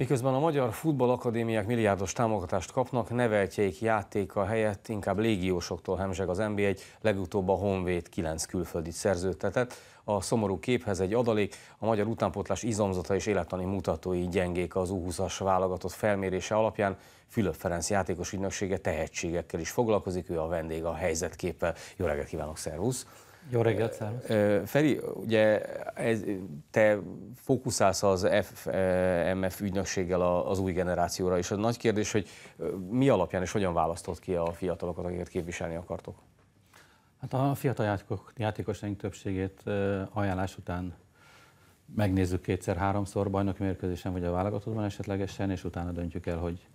Miközben a magyar futball Akadémiák milliárdos támogatást kapnak, neveltjeik játéka helyett inkább légiósoktól hemzseg az NB1, legutóbb a Honvéd 9 külföldit szerződtetett. A szomorú képhez egy adalék, a magyar utánpótlás izomzata és élettani mutatói gyengék az U20-as válogatott felmérése alapján. Fülöp Ferenc játékos ügynöksége tehetségekkel is foglalkozik, ő a vendég a helyzetképpel. Jó reggelt kívánok, szervusz! Jó reggelt, szervusz! Feri, ugye ez, te fókuszálsz az FMF ügynökséggel az új generációra, és a nagy kérdés, hogy mi alapján és hogyan választott ki a fiatalokat, akiket képviselni akartok? Hát a fiatal játékok, játékosaink többségét ajánlás után megnézzük kétszer-háromszor bajnoki mérkőzésen vagy a válogatottban esetlegesen, és utána döntjük el, hogy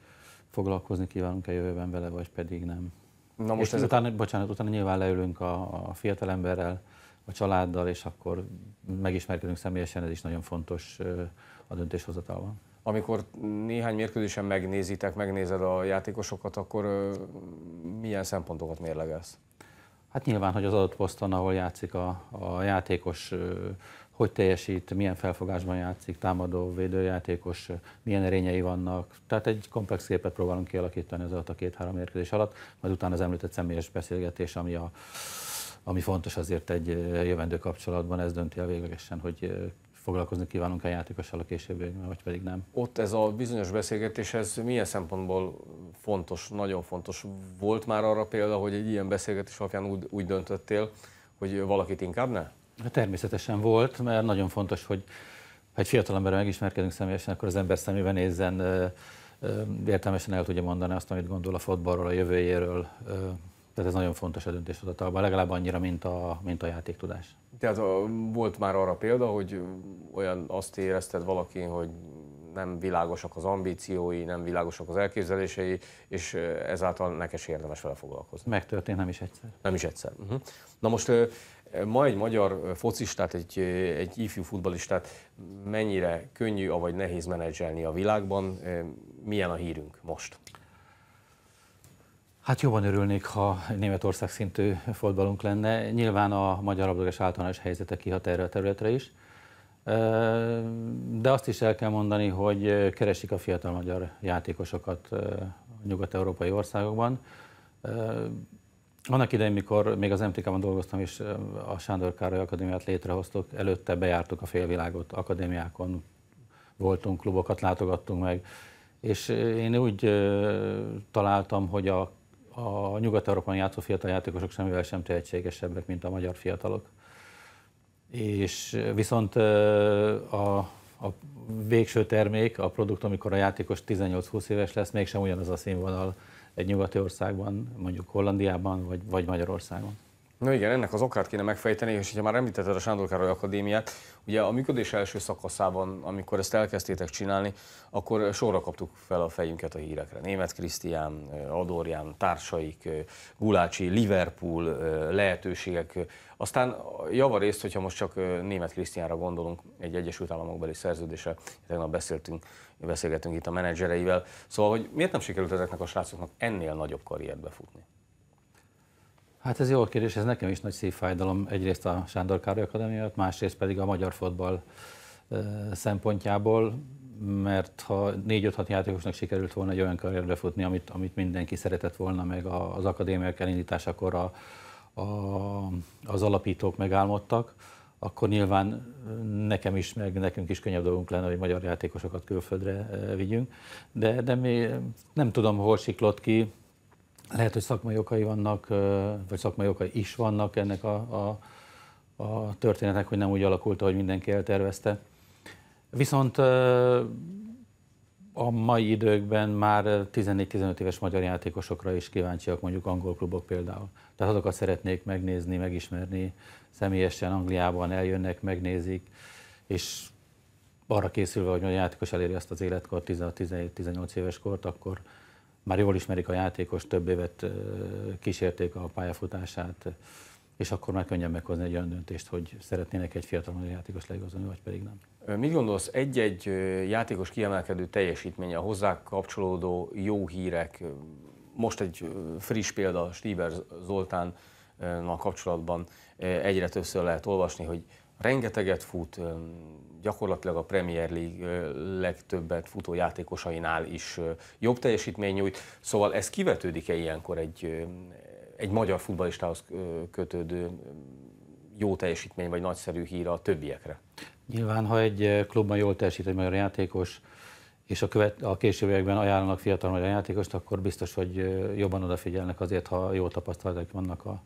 foglalkozni kívánunk-e jövőben vele, vagy pedig nem. Na most és ezek... utána, bocsánat, utána nyilván leülünk a, a fiatalemberrel, a családdal, és akkor megismerkedünk személyesen, ez is nagyon fontos a döntéshozatalban. Amikor néhány mérkőzésen megnézitek, megnézed a játékosokat, akkor milyen szempontokat mérlegelsz? Hát nyilván, hogy az adott poszton, ahol játszik a, a játékos, hogy teljesít, milyen felfogásban játszik, támadó, védőjátékos, milyen erényei vannak. Tehát egy komplex képet próbálunk kialakítani az alatt a két-három érkezés alatt, majd utána az említett személyes beszélgetés, ami, a, ami fontos azért egy jövendő kapcsolatban, ez dönti el véglegesen, hogy foglalkozni kívánunk a játékossal a későbbiekben, vagy pedig nem. Ott ez a bizonyos beszélgetés, ez milyen szempontból fontos, nagyon fontos? Volt már arra példa, hogy egy ilyen beszélgetés alapján úgy, úgy döntöttél, hogy valakit inkább ne? Természetesen volt, mert nagyon fontos, hogy ha egy fiatal emberrel megismerkedünk személyesen, akkor az ember szemébe nézzen, értelmesen el tudja mondani azt, amit gondol a fotballról, a jövőjéről. Tehát ez nagyon fontos a döntéshozatalban, legalább annyira, mint a, mint a játéktudás. Tehát volt már arra példa, hogy olyan azt érezted valaki, hogy nem világosak az ambíciói, nem világosak az elképzelései, és ezáltal is érdemes vele foglalkozni. Megtörtént nem is egyszer. Nem is egyszer. Uh-huh. Na most ma egy magyar focistát, egy, egy ifjú futbalistát mennyire könnyű, avagy nehéz menedzselni a világban? Milyen a hírünk most? Hát jobban örülnék, ha Németország szintű fordbalunk lenne. Nyilván a magyar labdarúgás általános helyzete kihat erre a területre is. De azt is el kell mondani, hogy keresik a fiatal magyar játékosokat a nyugat-európai országokban. Annak idején, mikor még az MTK-ban dolgoztam, és a Sándor Károly Akadémiát létrehoztuk, előtte bejártuk a félvilágot, akadémiákon voltunk, klubokat látogattunk meg, és én úgy találtam, hogy a, a nyugat európai játszó fiatal játékosok semmivel sem tehetségesebbek, mint a magyar fiatalok és viszont a, a végső termék, a produkt, amikor a játékos 18-20 éves lesz, mégsem ugyanaz a színvonal egy nyugati országban, mondjuk Hollandiában vagy, vagy Magyarországon. Na igen, ennek az okát kéne megfejteni, és ha már említetted a Sándor Károly Akadémiát, ugye a működés első szakaszában, amikor ezt elkezdtétek csinálni, akkor sorra kaptuk fel a fejünket a hírekre. Német Krisztián, Adorján, társaik, Gulácsi, Liverpool, lehetőségek. Aztán javarészt, hogyha most csak Német Krisztiánra gondolunk, egy Egyesült Államokbeli szerződése, tegnap beszéltünk, beszélgetünk itt a menedzsereivel. Szóval, hogy miért nem sikerült ezeknek a srácoknak ennél nagyobb karrierbe futni? Hát ez jó kérdés, ez nekem is nagy szívfájdalom. Egyrészt a Sándor Károly Akadémia, másrészt pedig a magyar fotball szempontjából, mert ha 4-5-6 játékosnak sikerült volna egy olyan karrierbe futni, amit, amit mindenki szeretett volna, meg az akadémiák elindításakor a, a, az alapítók megálmodtak, akkor nyilván nekem is, meg nekünk is könnyebb dolgunk lenne, hogy magyar játékosokat külföldre vigyünk. De, de mi nem tudom, hol siklott ki, lehet, hogy szakmai okai vannak, vagy szakmai okai is vannak ennek a, a, a történetnek, hogy nem úgy alakult, ahogy mindenki eltervezte. Viszont a mai időkben már 14-15 éves magyar játékosokra is kíváncsiak, mondjuk angol klubok például. Tehát azokat szeretnék megnézni, megismerni személyesen Angliában, eljönnek, megnézik, és arra készülve, hogy a játékos eléri azt az életkor, 16-18 éves kort, akkor már jól ismerik a játékos, több évet kísérték a pályafutását, és akkor már könnyen meghozni egy olyan döntést, hogy szeretnének egy fiatal játékos leigazolni, vagy pedig nem. Mit gondolsz, egy-egy játékos kiemelkedő teljesítménye, a hozzá kapcsolódó jó hírek, most egy friss példa Stieber Zoltán kapcsolatban egyre többször lehet olvasni, hogy rengeteget fut, gyakorlatilag a Premier League legtöbbet futó játékosainál is jobb teljesítmény nyújt. Szóval ez kivetődik-e ilyenkor egy, egy magyar futballistához kötődő jó teljesítmény vagy nagyszerű hír a többiekre? Nyilván, ha egy klubban jól teljesít egy magyar játékos, és a, követ, a későbbiekben ajánlanak fiatal magyar játékost, akkor biztos, hogy jobban odafigyelnek azért, ha jó tapasztalatok vannak a,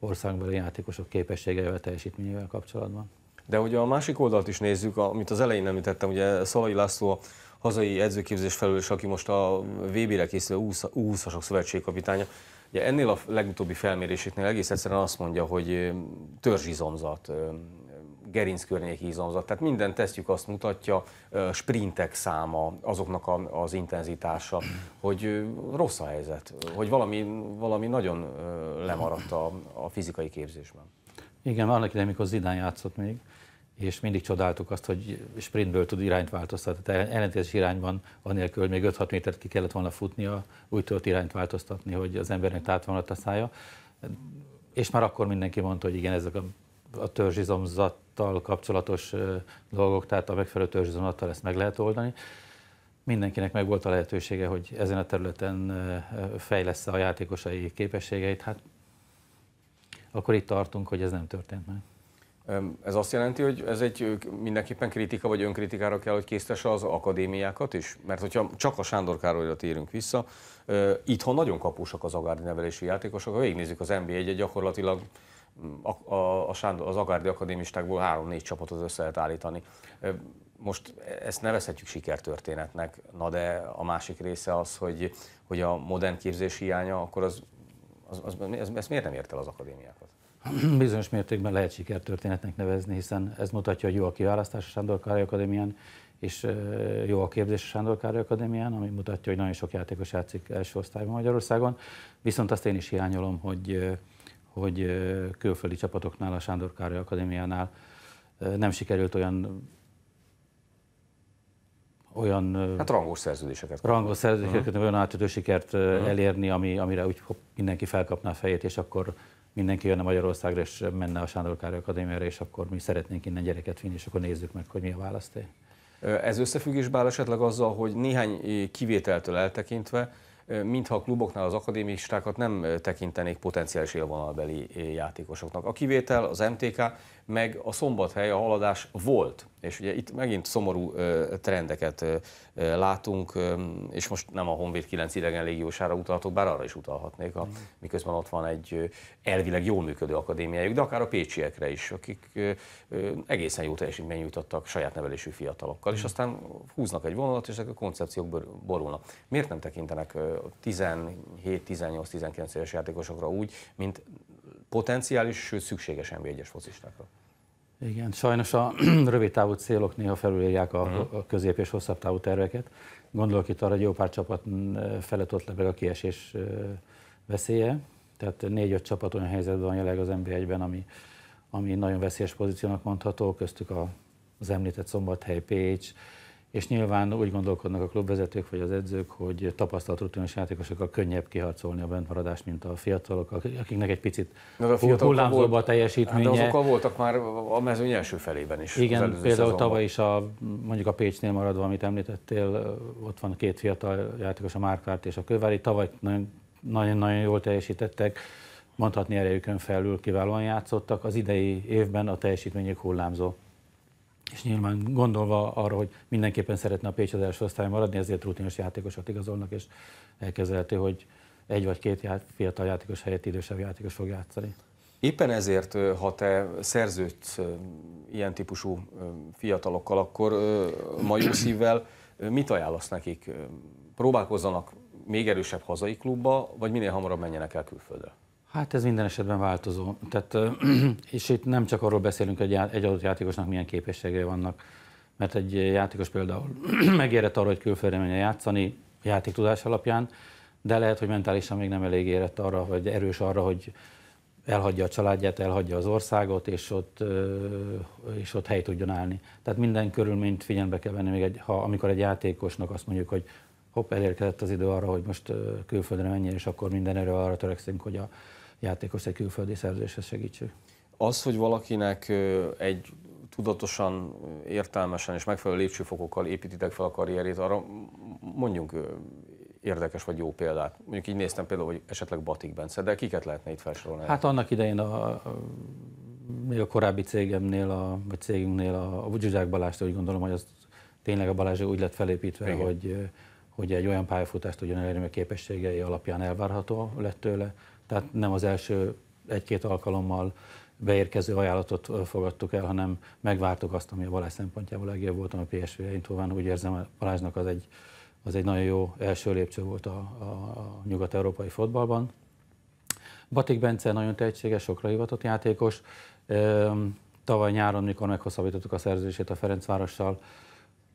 országbeli játékosok képességeivel, teljesítményével kapcsolatban. De ugye a másik oldalt is nézzük, amit az elején említettem, ugye Szalai László a hazai edzőképzés felelős, aki most a VB-re készül, a 20-asok szövetségkapitánya. Ugye ennél a legutóbbi felmérésétnél egész egyszerűen azt mondja, hogy törzsizomzat gerinc környéki izomzat. Tehát minden tesztjük azt mutatja, sprintek száma, azoknak az intenzitása, hogy rossz a helyzet, hogy valami, valami nagyon lemaradt a, a fizikai képzésben. Igen, annak idején, amikor Zidán játszott még, és mindig csodáltuk azt, hogy sprintből tud irányt változtatni. Tehát ellentétes irányban, anélkül, hogy még 5-6 métert ki kellett volna futnia, úgy tudott irányt változtatni, hogy az embernek tátvonat a szája. És már akkor mindenki mondta, hogy igen, ezek a a törzsizomzattal kapcsolatos dolgok, tehát a megfelelő törzsizomzattal ezt meg lehet oldani. Mindenkinek meg volt a lehetősége, hogy ezen a területen fejlesz a játékosai képességeit, hát akkor itt tartunk, hogy ez nem történt meg. Ez azt jelenti, hogy ez egy mindenképpen kritika vagy önkritikára kell, hogy késztesse az akadémiákat is? Mert hogyha csak a Sándor Károlyra térünk vissza, itthon nagyon kapusak az agárdi nevelési játékosok, ha végignézzük az NBA-et, gyakorlatilag a, a, a Sándor, az Agárdi akadémistákból három-négy csapatot össze lehet állítani. Most ezt nevezhetjük sikertörténetnek, na de a másik része az, hogy, hogy a modern képzés hiánya, akkor az, az, az, ez, ezt miért nem ért el az akadémiákat? Bizonyos mértékben lehet sikertörténetnek nevezni, hiszen ez mutatja, hogy jó a kiválasztás a Sándor Károly Akadémián, és jó a képzés a Sándor Károly Akadémián, ami mutatja, hogy nagyon sok játékos játszik első osztályban Magyarországon. Viszont azt én is hiányolom, hogy hogy külföldi csapatoknál, a Sándor Károly Akadémiánál nem sikerült olyan olyan hát rangos szerződéseket rangos szerződéseket, uh-huh. olyan átütő sikert uh-huh. elérni, ami, amire úgy mindenki felkapná a fejét, és akkor mindenki jönne Magyarországra, és menne a Sándor Károly Akadémiára, és akkor mi szeretnénk innen gyereket vinni, és akkor nézzük meg, hogy mi a választék. Ez összefüggésben esetleg azzal, hogy néhány eh, kivételtől eltekintve mintha a kluboknál az akadémistákat nem tekintenék potenciális élvonalbeli játékosoknak. A kivétel az MTK, meg a szombathely, a haladás volt. És ugye itt megint szomorú trendeket látunk, és most nem a Honvéd 9 idegen légiósára utalhatok, bár arra is utalhatnék, a, mm-hmm. miközben ott van egy elvileg jól működő akadémiájuk, de akár a pécsiekre is, akik egészen jó teljesítményt nyújtottak saját nevelésű fiatalokkal, és mm. aztán húznak egy vonalat, és ezek a koncepciók borulnak. Miért nem tekintenek 17-18-19 éves játékosokra úgy, mint potenciális, sőt szükséges nb 1 focistákra. Igen, sajnos a rövid távú célok néha felülírják a, uh-huh. a közép- és hosszabb távú terveket. Gondolok itt arra, hogy jó pár csapat felett ott lebeg a kiesés veszélye. Tehát négy-öt csapat olyan helyzetben van jelenleg az NB1-ben, ami, ami nagyon veszélyes pozíciónak mondható, köztük a, az említett Szombathely, Pécs, és nyilván úgy gondolkodnak a klubvezetők vagy az edzők, hogy tapasztalt rutinos játékosokkal könnyebb kiharcolni a bentmaradást, mint a fiatalok, akiknek egy picit hullámzóbb a teljesítménye. Hát de azokkal voltak már a mezőny első felében is. Igen, például szezonban. tavaly is a, mondjuk a Pécsnél maradva, amit említettél, ott van két fiatal játékos, a Márkárt és a Kövári, tavaly nagyon-nagyon jól teljesítettek, mondhatni erejükön felül kiválóan játszottak, az idei évben a teljesítményük hullámzó és nyilván gondolva arra, hogy mindenképpen szeretne a Pécs az első osztály maradni, ezért rutinos játékosokat igazolnak, és elkezelhető, hogy egy vagy két ját, fiatal játékos helyett idősebb játékos fog játszani. Éppen ezért, ha te szerződsz ilyen típusú fiatalokkal, akkor ma jó szívvel mit ajánlasz nekik? Próbálkozzanak még erősebb hazai klubba, vagy minél hamarabb menjenek el külföldre? Hát ez minden esetben változó. Tehát, és itt nem csak arról beszélünk, hogy egy adott játékosnak milyen képességei vannak, mert egy játékos például megérett arra, hogy külföldre menjen játszani játéktudás alapján, de lehet, hogy mentálisan még nem elég érett arra, vagy erős arra, hogy elhagyja a családját, elhagyja az országot, és ott, és ott hely tudjon állni. Tehát minden körülményt figyelembe kell venni, még egy, ha, amikor egy játékosnak azt mondjuk, hogy hopp, elérkezett az idő arra, hogy most külföldre menjen, és akkor minden erő arra törekszünk, hogy a játékos egy külföldi szerzéshez segítsük. Az, hogy valakinek egy tudatosan, értelmesen és megfelelő lépcsőfokokkal építitek fel a karrierét, arra mondjunk érdekes vagy jó példát. Mondjuk így néztem például, hogy esetleg Batik Bence, de kiket lehetne itt felsorolni? Hát annak idején a, a még a korábbi cégemnél, a, vagy cégünknél a, a Vujuzsák Balázs, úgy gondolom, hogy az tényleg a Balázs úgy lett felépítve, Igen. hogy, hogy egy olyan pályafutást tudjon elérni, a képességei alapján elvárható lett tőle, tehát nem az első egy-két alkalommal beérkező ajánlatot fogadtuk el, hanem megvártuk azt, ami a Balázs szempontjából legjobb volt, a PSV Eindhoven. Úgy érzem, Balázsnak az egy, az egy nagyon jó első lépcső volt a, a, a nyugat-európai fotballban. Batik Bence nagyon tehetséges, sokra hivatott játékos. Tavaly nyáron, mikor meghosszabbítottuk a szerződését a Ferencvárossal,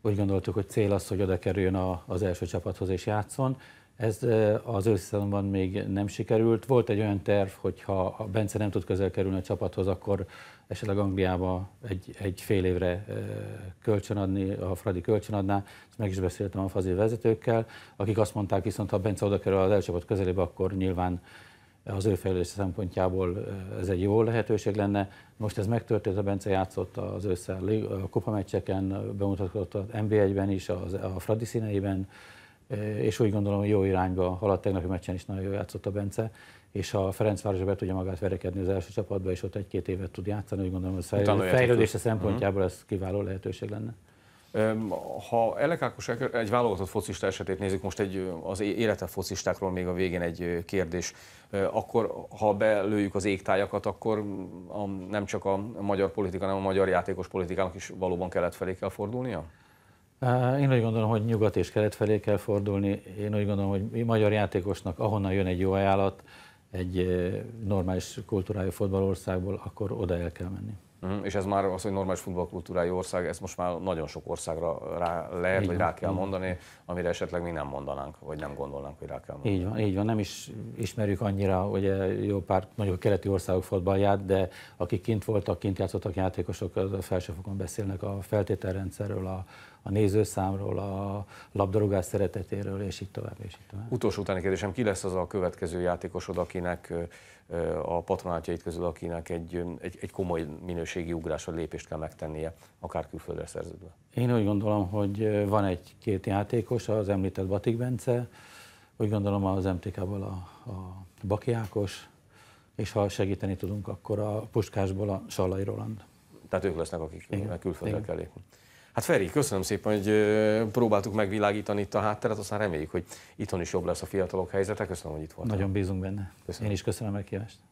úgy gondoltuk, hogy cél az, hogy oda kerüljön az első csapathoz és játszon. Ez az összeomban még nem sikerült. Volt egy olyan terv, hogyha a Bence nem tud közel kerülni a csapathoz, akkor esetleg Angliába egy, egy fél évre kölcsönadni, a Fradi kölcsönadná, ezt meg is beszéltem a Fazi vezetőkkel, akik azt mondták viszont, ha Bence oda kerül az elcsapat közelébe, akkor nyilván az ő fejlődése szempontjából ez egy jó lehetőség lenne. Most ez megtörtént, a Bence játszott az ősszel a kupa meccseken, bemutatkozott az NB1-ben is, a Fradi színeiben, és úgy gondolom, hogy jó irányba haladt. Tegnapi meccsen is nagyon jól játszott a Bence, és ha Ferencvárosra be tudja magát verekedni az első csapatba, és ott egy-két évet tud játszani, úgy gondolom, hogy a fejlődése mhm. szempontjából ez kiváló lehetőség lenne. Ha Elekákos egy válogatott focista esetét nézzük, most egy, az élete focistákról még a végén egy kérdés, akkor ha belőjük az égtájakat, akkor a, nem csak a magyar politika, hanem a magyar játékos politikának is valóban kelet felé kell fordulnia? Én úgy gondolom, hogy nyugat és kelet felé kell fordulni. Én úgy gondolom, hogy magyar játékosnak, ahonnan jön egy jó ajánlat, egy normális kultúrájú fotballországból, akkor oda el kell menni. Uh-huh. És ez már az, hogy normális futballkultúrájú ország, ezt most már nagyon sok országra rá lehet, így vagy van. rá kell mondani, amire esetleg mi nem mondanánk, vagy nem gondolnánk, hogy rá kell mondani. Így van, így van. Nem is ismerjük annyira, hogy jó pár mondjuk a keleti országok fotballját, de akik kint voltak, kint játszottak játékosok, az felsőfokon beszélnek a feltételrendszerről, a, a nézőszámról, a labdarúgás szeretetéről, és így tovább, és így tovább. Utolsó utáni kérdésem, ki lesz az a következő játékosod, akinek a patronátjait közül, akinek egy, egy, egy komoly minőségi ugrás vagy lépést kell megtennie, akár külföldre szerződve? Én úgy gondolom, hogy van egy-két játékos, az említett Batik Bence, úgy gondolom az MTK-ból a, a Baki Ákos, és ha segíteni tudunk, akkor a Puskásból a Sallai Roland. Tehát ők lesznek, akik Igen. külföldre Igen. kell lépni. Hát Feri, köszönöm szépen, hogy próbáltuk megvilágítani itt a hátteret, aztán reméljük, hogy itthon is jobb lesz a fiatalok helyzete. Köszönöm, hogy itt voltál. Nagyon bízunk benne. Köszönöm. Én is köszönöm a meghívást.